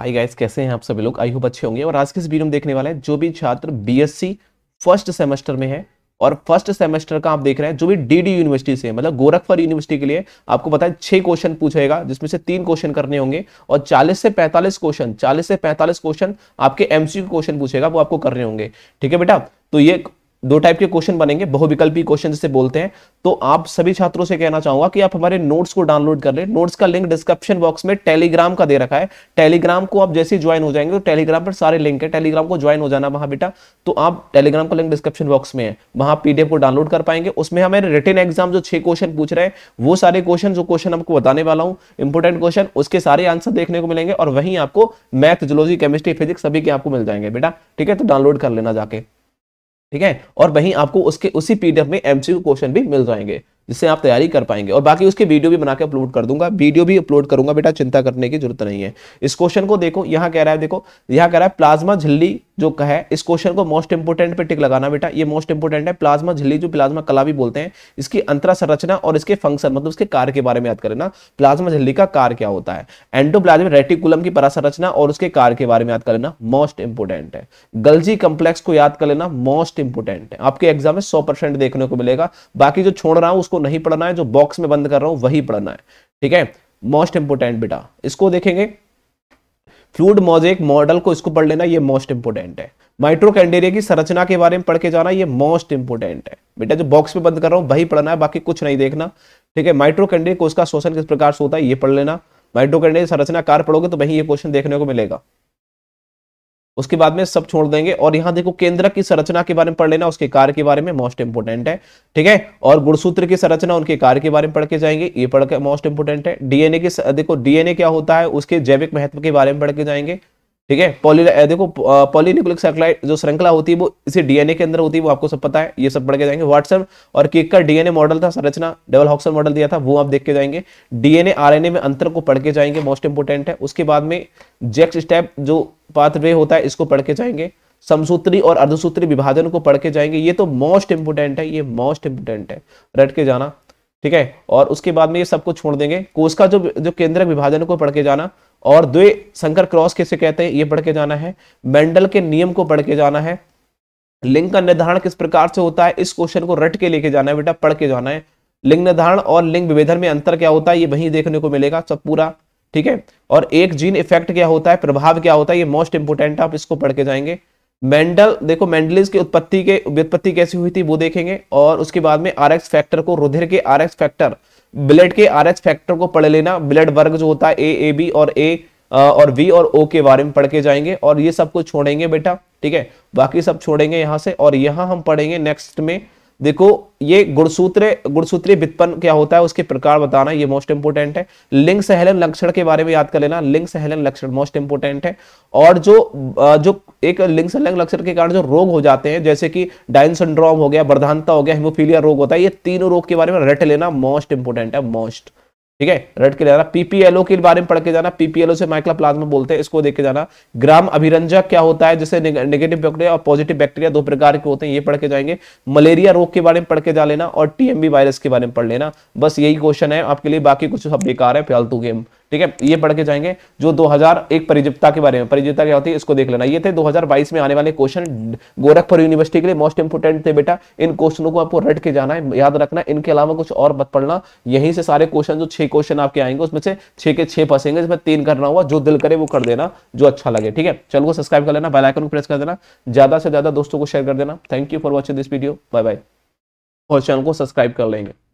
आई guys कैसे हैं आप सभी लोग आई होप अच्छे होंगे और आज के इस वीडियो में देखने वाले हैं जो भी छात्र बीएससी फर्स्ट सेमेस्टर में है और फर्स्ट सेमेस्टर का आप देख रहे हैं जो भी डीडी यूनिवर्सिटी से मतलब गोरखपुर यूनिवर्सिटी के लिए आपको पता छह क्वेश्चन पूछेगा जिसमें से तीन क्वेश्चन करने होंगे और 40 से 45 क्वेश्चन 40 से 45 क्वेश्चन आपके एमसीक्यू क्वेश्चन पूछेगा वो आपको करने होंगे ठीक है बेटा तो ये दो टाइप के क्वेश्चन बनेंगे बहुविकल्पी क्वेश्चन जिसे बोलते हैं तो आप सभी छात्रों से कहना चाहूंगा कि आप हमारे नोट्स को डाउनलोड कर ले नोट्स का लिंक डिस्क्रिप्शन बॉक्स में टेलीग्राम का दे रखा है टेलीग्राम को आप जैसे ही ज्वाइन हो जाएंगे तो टेलीग्राम पर सारे लिंक है टेलीग्राम को ज्वाइन हो जाना वहां बेटा तो आप टेलीग्राम का लिंक डिस्क्रिप्शन बॉक्स में है वहां पीडीएफ को डाउनलोड कर पाएंगे उसमें हमारे रिटर्न एग्जाम जो छह क्वेश्चन पूछ रहे हैं वो सारे क्वेश्चन जो क्वेश्चन आपको बताने वाला हूँ इंपोर्टेंट क्वेश्चन उसके सारे आंसर देखने को मिलेंगे और वहीं आपको मैथ जोलॉजी केमिस्ट्री फिजिक्स सभी के आपको मिल जाएंगे बेटा ठीक है तो डाउनलोड कर लेना जाके ठीक है और वहीं आपको उसके उसी पीडीएफ में एमसीक्यू क्वेश्चन भी मिल जाएंगे जिससे आप तैयारी कर पाएंगे और बाकी उसके वीडियो भी बनाकर अपलोड कर दूंगा वीडियो भी अपलोड करूंगा बेटा चिंता करने की जरूरत नहीं है इस क्वेश्चन को देखो यहाँ कह रहा है देखो यहाँ कह रहा है प्लाज्मा झिल्ली जो कहे इस क्वेश्चन को मोस्ट इंपोर्टेंट पे टिक लगाना बेटा ये मोस्ट इंपोर्टेंट है प्लाज्मा झिल्ली जो प्लाज्मा कला भी बोलते हैं इसकी अंतरा संरचना और इसके फंक्शन मतलब उसके कार्य के बारे में याद करना प्लाज्मा झिल्ली का कार्य क्या होता है एंडोप्लाज्मिक रेटिकुलम की परासंरचना और उसके कार्य के बारे में याद कर लेना मोस्ट इंपोर्टेंट है गलजी कॉम्प्लेक्स को याद कर लेना मोस्ट इंपोर्टेंट है आपके एग्जाम में सौ देखने को मिलेगा बाकी जो छोड़ रहा हूं उसको नहीं पढ़ना है जो बॉक्स में बंद कर रहा हूं वही पढ़ना है ठीक है मोस्ट इंपोर्टेंट बेटा इसको देखेंगे फ्लूड मोजेक मॉडल को इसको पढ़ लेना ये मोस्ट इंपोर्टेंट है माइट्रोकैंडेरिया की संरचना के बारे में पढ़ के जाना ये मोस्ट इंपोर्टेंट है बेटा जो बॉक्स में बंद कर रहा हूँ वही पढ़ना है बाकी कुछ नहीं देखना ठीक है माइट्रोकैंडेरिया को उसका शोषण किस प्रकार से होता है ये पढ़ लेना माइट्रोकैंडेरिया संरचना कार पढ़ोगे तो वही ये क्वेश्चन देखने को मिलेगा उसके बाद में सब छोड़ देंगे और यहां देखो केंद्र की संरचना के बारे में पढ़ लेना उसके कार्य के बारे में मोस्ट इंपोर्टेंट है ठीक है और गुणसूत्र की संरचना उनके कार्य के बारे में पढ़ के जाएंगे ये पढ़ के मोस्ट इंपोर्टेंट है डीएनए के देखो डीएनए क्या होता है उसके जैविक महत्व के बारे में पढ़ के जाएंगे ठीक है पॉली देखो पॉलीनिक्लिक सैटेलाइट जो श्रृंखला होती है वो इसे डीएनए के अंदर होती है वो आपको सब पता है ये सब पढ़ के जाएंगे व्हाट्सएप और केक का डीएनए मॉडल था संरचना डबल हॉक्सन मॉडल दिया था वो आप देख के जाएंगे डीएनए आरएनए में अंतर को पढ़ के जाएंगे मोस्ट इंपोर्टेंट है उसके बाद में जेक्स स्टेप जो पाथवे होता है इसको पढ़ के जाएंगे समसूत्री और अर्धसूत्री विभाजन को पढ़ के जाएंगे ये तो मोस्ट इंपोर्टेंट है ये मोस्ट इंपोर्टेंट है रट के जाना ठीक है और उसके बाद में ये सबको छोड़ देंगे कोष का जो जो केंद्रक विभाजन को पढ़ के जाना और द्वे शंकर क्रॉस कैसे कहते हैं ये पढ़ के जाना है मेंडल के नियम को पढ़ के जाना है लिंग का निर्धारण किस प्रकार से होता है इस क्वेश्चन को रट के लेके जाना है बेटा पढ़ के जाना है लिंग निर्धारण और लिंग विभेदन में अंतर क्या होता है ये वही देखने को मिलेगा सब पूरा ठीक है और एक जीन इफेक्ट क्या होता है प्रभाव क्या होता है ये मोस्ट इंपोर्टेंट आप इसको पढ़ के जाएंगे मेंडल देखो मेंडलिस की उत्पत्ति के व्युत्पत्ति कैसी हुई थी वो देखेंगे और उसके बाद में आर फैक्टर को रुधिर के आर फैक्टर ब्लड के आर फैक्टर को पढ़ लेना ब्लड वर्ग जो होता है ए ए बी और ए और वी और ओ के बारे में पढ़ के जाएंगे और ये सब कुछ छोड़ेंगे बेटा ठीक है बाकी सब छोड़ेंगे यहाँ से और यहाँ हम पढ़ेंगे नेक्स्ट में देखो ये गुणसूत्र गुणसूत्री वित्पन्न क्या होता है उसके प्रकार बताना ये मोस्ट इंपोर्टेंट है लिंग सहलन लक्षण के बारे में याद कर लेना लिंग सहलन लक्षण मोस्ट इंपोर्टेंट है और जो जो एक लिंग सहलन लक्षण के कारण जो रोग हो जाते हैं जैसे कि डाइन सिंड्रोम हो गया वर्धानता हो गया हिमोफीलिया रोग होता है ये तीनों रोग के बारे में रट लेना मोस्ट इंपोर्टेंट है मोस्ट ठीक है रेड के जाना पीपीएलओ के बारे में पढ़ के जाना पीपीएलओ से माइक्रो प्लाज्मा बोलते हैं इसको देख के जाना ग्राम अभिरंजक क्या होता है जैसे नेगेटिव बैक्टीरिया और पॉजिटिव बैक्टीरिया दो प्रकार के होते हैं ये पढ़ के जाएंगे मलेरिया रोग के बारे में पढ़ के जा लेना और टीएमबी वायरस के बारे में पढ़ लेना बस यही क्वेश्चन है आपके लिए बाकी कुछ सब बेकार है फालतू गेम ठीक है ये पढ़ के जाएंगे जो 2001 परिजिप्ता के बारे में परिजिप्ता क्या होती है इसको देख लेना ये थे 2022 में आने वाले क्वेश्चन गोरखपुर यूनिवर्सिटी के लिए मोस्ट इंपोर्टेंट थे बेटा इन क्वेश्चनों को आपको रट के जाना है याद रखना इनके अलावा कुछ और मत पढ़ना यहीं से सारे क्वेश्चन जो छह क्वेश्चन आपके आएंगे उसमें से छह के छह फंसेंगे इसमें तीन करना हुआ जो दिल करे वो कर देना जो अच्छा लगे ठीक है चलो सब्सक्राइब कर लेना बेलाइकन को प्रेस कर देना ज्यादा से ज्यादा दोस्तों को शेयर कर देना thank you for watching this video bye bye और चैनल को सब्सक्राइब कर लेंगे